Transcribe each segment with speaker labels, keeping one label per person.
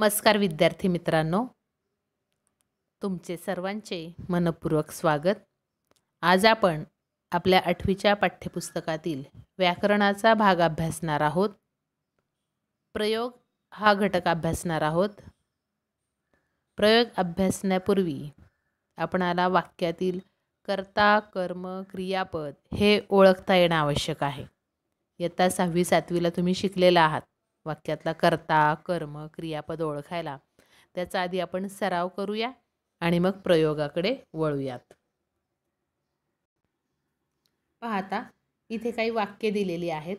Speaker 1: नमस्कार विद्यार्थी मित्रांनो तुमचे सर्वांचे मनपूर्वक स्वागत आज आपण आपल्या आठवीच्या पाठ्यपुस्तकातील व्याकरणाचा भाग अभ्यासणार आहोत प्रयोग हा घटक अभ्यासणार आहोत प्रयोग अभ्यासण्यापूर्वी आपणाला वाक्यातील कर्ता कर्म क्रियापद हे ओळखता येणं आवश्यक आहे इयत्ता सहावी सातवीला तुम्ही शिकलेला आहात वाक्यातला कर्ता कर्म क्रियापद ओळखायला त्याचा आधी आपण सराव करूया आणि मग प्रयोगाकडे वळूयात पाहता इथे काही वाक्य दिलेली आहेत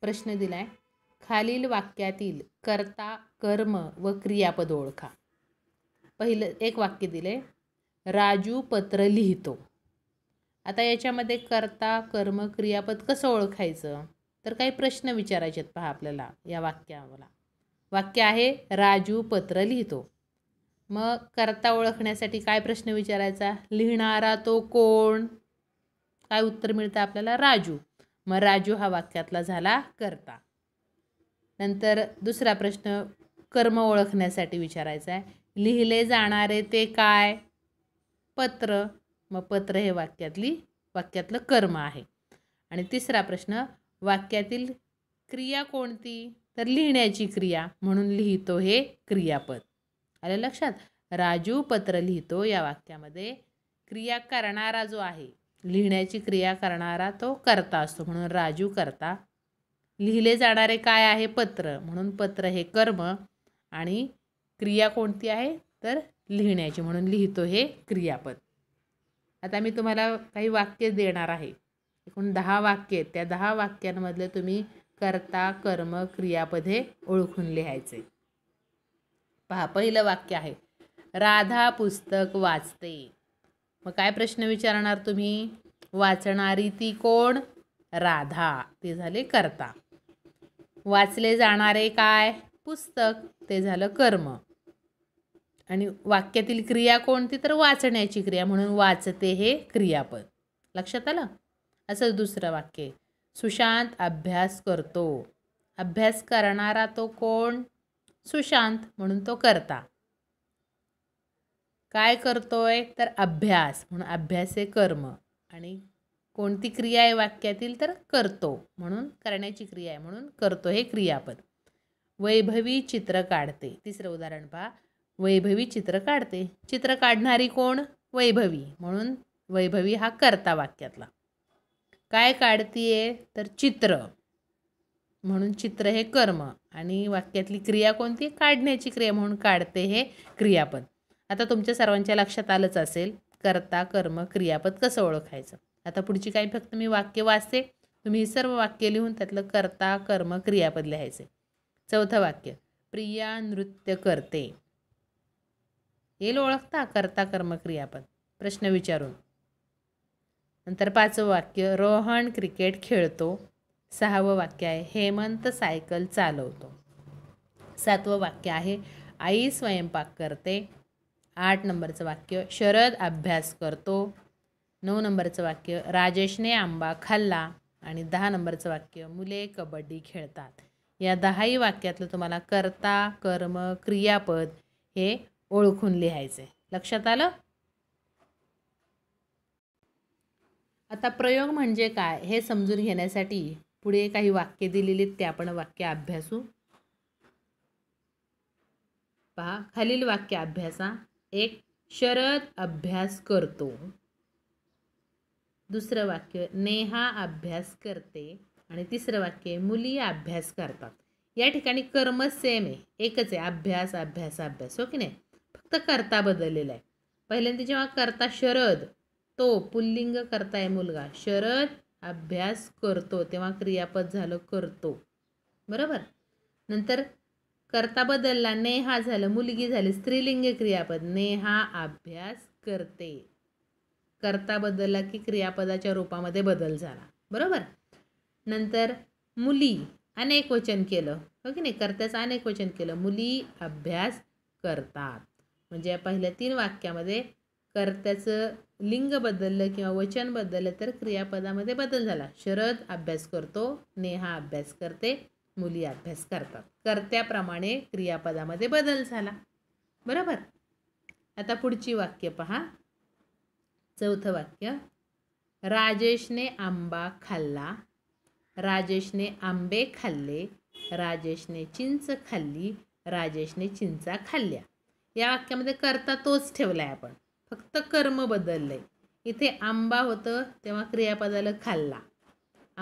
Speaker 1: प्रश्न दिलाय खालील वाक्यातील कर्ता कर्म व क्रियापद ओळखा पहिलं एक वाक्य दिले राजू पत्र लिहितो आता याच्यामध्ये कर्ता कर्म क्रियापद कसं ओळखायचं तर काही प्रश्न विचारायचे आहेत पहा आपल्याला या वाक्याला वाक्य आहे राजू पत्र लिहितो मग करता ओळखण्यासाठी काय प्रश्न विचारायचा लिहिणारा तो कोण काय उत्तर मिळतं आपल्याला राजू मग राजू हा वाक्यातला झाला करता नंतर दुसरा प्रश्न कर्म ओळखण्यासाठी विचारायचा आहे लिहिले जाणारे ते काय पत्र मग पत्र हे वाक्यातली वाक्यातलं कर्म आहे आणि तिसरा प्रश्न वाक्यातील क्रिया कोणती तर लिहिण्याची क्रिया म्हणून लिहितो हे क्रियापद आलं लक्षात राजू पत्र लिहितो या वाक्यामध्ये क्रिया करणारा जो आहे लिहिण्याची क्रिया करणारा तो करता असतो म्हणून राजू करता लिहिले जाणारे काय आहे पत्र म्हणून पत्र हे कर्म आणि क्रिया कोणती आहे तर लिहिण्याची म्हणून लिहितो हे क्रियापद आता मी तुम्हाला काही वाक्य देणार आहे एकूण दहा वाक्य आहेत त्या दहा वाक्यांमधले तुम्ही कर्ता कर्म क्रियापदे ओळखून लिहायचे पहा पहिलं वाक्य आहे राधा पुस्तक वाचते मग काय प्रश्न विचारणार तुम्ही वाचणारी ती कोण राधा ते झाले कर्ता वाचले जाणारे काय पुस्तक ते झालं कर्म आणि वाक्यातील क्रिया कोणती तर वाचण्याची क्रिया म्हणून वाचते हे क्रियापद लक्षात आलं असं दुसरं वाक्य सुशांत अभ्यास करतो अभ्यास करणारा तो कोण सुशांत म्हणून तो करता काय करतोय तर अभ्यास म्हणून अभ्यास हे कर्म आणि कोणती क्रिया आहे वाक्यातील तर करतो म्हणून करण्याची क्रिया आहे म्हणून करतो हे क्रियापद वैभवी चित्र काढते तिसरं उदाहरण पहा वैभवी चित्र काढते चित्र काढणारी कोण वैभवी म्हणून वैभवी हा करता वाक्यातला काय काढतीये तर चित्र म्हणून चित्र हे कर्म आणि वाक्यातली क्रिया कोणती काढण्याची क्रिया म्हणून काढते हे क्रियापद आता तुमच्या सर्वांच्या लक्षात आलंच असेल करता कर्म क्रियापद कसं ओळखायचं आता पुढची काही फक्त मी वाक्य वाचते तुम्ही ही सर्व वाक्य लिहून त्यातलं करता कर्म क्रियापद लिहायचे चौथं वाक्य प्रिया नृत्य करते येईल ओळखता करता कर्म क्रियापद प्रश्न विचारून नंतर पाचवं वाक्य रोहन क्रिकेट खेळतो सहावं वाक्य आहे हेमंत सायकल चालवतो सातवं वाक्य आहे आई स्वयंपाक करते आठ नंबरचं वाक्य शरद अभ्यास करतो नऊ नंबरचं वाक्य राजेशने आंबा खाल्ला आणि दहा नंबरचं वाक्य मुले कबड्डी खेळतात या दहाही वाक्यातलं तुम्हाला कर्ता कर्म क्रियापद हे ओळखून लिहायचे लक्षात आलं आता प्रयोग म्हणजे काय हे समजून घेण्यासाठी पुढे काही वाक्य दिलेली ते आपण वाक्य अभ्यासू पहा खालील वाक्य अभ्यासा एक शरद अभ्यास करतो दुसरं वाक्य नेहा अभ्यास करते आणि तिसरं वाक्य मुली अभ्यास करतात या ठिकाणी कर्म सेम आहे एकच आहे अभ्यास अभ्यास अभ्यास हो की नाही फक्त करता बदललेला आहे पहिल्यांदा जेव्हा करता शरद तो पुल्लिंग करताय मुलगा शरद अभ्यास करतो तेव्हा क्रियापद झालं करतो बरोबर नंतर करता बदलला नेहा झालं मुलगी झाली स्त्रीलिंग क्रियापद नेहा अभ्यास करते करता बदलला की क्रियापदाच्या रूपामध्ये बदल झाला बरोबर नंतर मुली अनेक वचन केलं हो की नाही कर्त्याचं अनेक वचन केलं मुली अभ्यास करतात म्हणजे पहिल्या तीन वाक्यामध्ये कर्त्याचं लिंग बदललं किंवा वचन बदललं तर क्रियापदामध्ये बदल झाला शरद अभ्यास करतो नेहा अभ्यास करते मुली अभ्यास करतात कर्त्याप्रमाणे क्रियापदामध्ये बदल झाला बरोबर आता पुढची वाक्य पहा चौथं वाक्य राजेशने आंबा खाल्ला राजेशने आंबे खाल्ले राजेशने चिंच खाल्ली राजेशने चिंचा खाल्ल्या या वाक्यामध्ये करता तोच ठेवला आहे आपण फक्त कर्म बदललं इथे आंबा होतं तेव्हा क्रियापदाला खाल्ला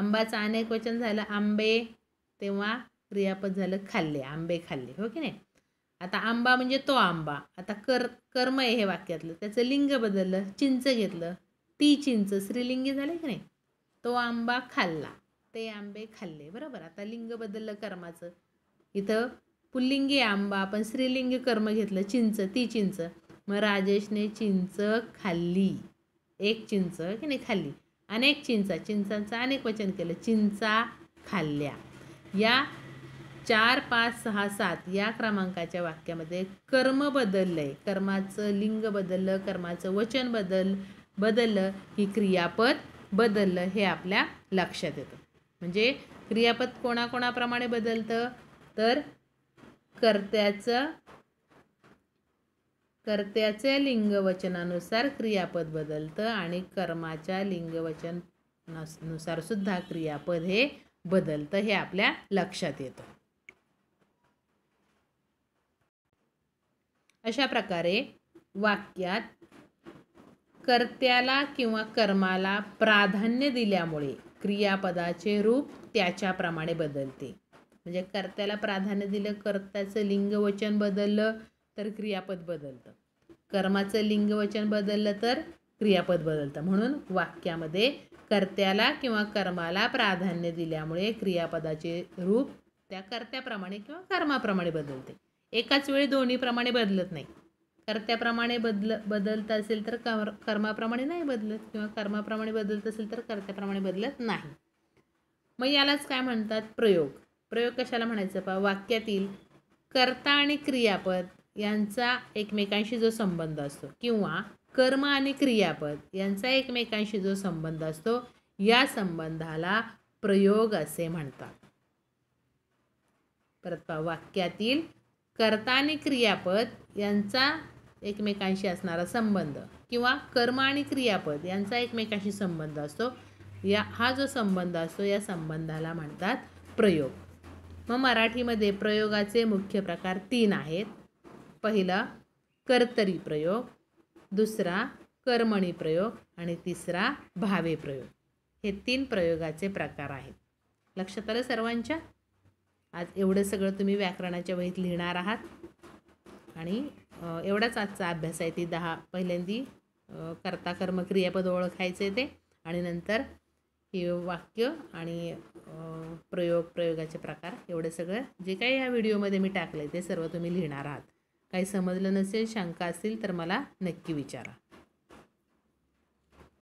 Speaker 1: आंबाचं अनेक वचन झालं आंबे तेव्हा क्रियापद झालं खाल्ले आंबे खाल्ले हो की नाही आता आंबा म्हणजे तो आंबा आता कर कर्म आहे हे वाक्यातलं त्याचं लिंग बदललं चिंच घेतलं ती चिंच श्रीलिंगी झाले की नाही तो आंबा खाल्ला ते आंबे खाल्ले बरोबर आता लिंग बदललं कर्माचं इथं पुल्लिंगी आंबा आपण श्रीलिंग कर्म घेतलं चिंच ती चिंच मग राजेशने चिंच खाल्ली एक चिंच की नाही खाल्ली अनेक चिंचा चिंचांचं अनेक वचन केलं चिंचा खाल्ल्या या चार पाच सहा सात या क्रमांकाच्या वाक्यामध्ये कर्म बदललं आहे कर्माचं लिंग बदललं कर्माचं वचन बदल बदललं ही क्रियापद बदललं हे आपल्या लक्षात येतं म्हणजे क्रियापद कोणाकोणाप्रमाणे बदलतं तर कर्त्याचं कर्त्याचे लिंगवचनानुसार क्रियापद बदलतं आणि कर्माच्या लिंगवचन नुसार सुद्धा क्रियापद हे बदलतं हे आपल्या लक्षात येतं अशा प्रकारे वाक्यात कर्त्याला किंवा कर्माला प्राधान्य दिल्यामुळे क्रियापदाचे रूप त्याच्याप्रमाणे बदलते म्हणजे कर्त्याला प्राधान्य दिलं कर्त्याचं लिंगवचन बदललं तर क्रियापद बदलतं कर्माचं लिंगवचन बदललं तर क्रियापद बदलतं म्हणून वाक्यामध्ये कर्त्याला किंवा कर्माला प्राधान्य दिल्यामुळे क्रियापदाचे रूप त्या कर्त्याप्रमाणे किंवा कर्माप्रमाणे बदलते एकाच वेळी दोन्हीप्रमाणे बदलत नाही कर्त्याप्रमाणे बदल बदलत असेल तर कर कर्माप्रमाणे नाही बदलत किंवा कर्माप्रमाणे बदलत असेल तर कर्त्याप्रमाणे बदलत नाही मग यालाच काय म्हणतात प्रयोग प्रयोग कशाला म्हणायचं पा वाक्यातील कर्ता आणि क्रियापद यांचा एकमेकांशी जो संबंध असतो किंवा कर्म आणि क्रियापद यांचा एकमेकांशी जो संबंध असतो या संबंधाला प्रयोग असे म्हणतात परत वाक्यातील कर्ता आणि क्रियापद यांचा एकमेकांशी असणारा संबंध किंवा कर्म आणि क्रियापद यांचा एकमेकांशी संबंध असतो या हा जो संबंध असतो या संबंधाला म्हणतात प्रयोग मग मराठीमध्ये प्रयोगाचे मुख्य प्रकार तीन आहेत पहिला कर्तरी प्रयोग दुसरा कर्मणी प्रयोग आणि तिसरा भावे प्रयोग हे तीन प्रयोगाचे प्रकार आहेत लक्षात आलं सर्वांच्या आज एवढं सगळं तुम्ही व्याकरणाच्या वहीत लिहिणार आहात आणि एवढाच आजचा अभ्यास आहे ती दहा पहिल्यांदी कर्ता कर्म क्रियापद ओळखायचे ते आणि नंतर हे वाक्य आणि प्रयोग प्रयोगाचे प्रकार एवढं सगळं जे काही या व्हिडिओमध्ये मी टाकलं आहे ते सर्व तुम्ही लिहिणार आहात काही समजलं नसेल शंका असेल तर मला नक्की विचारा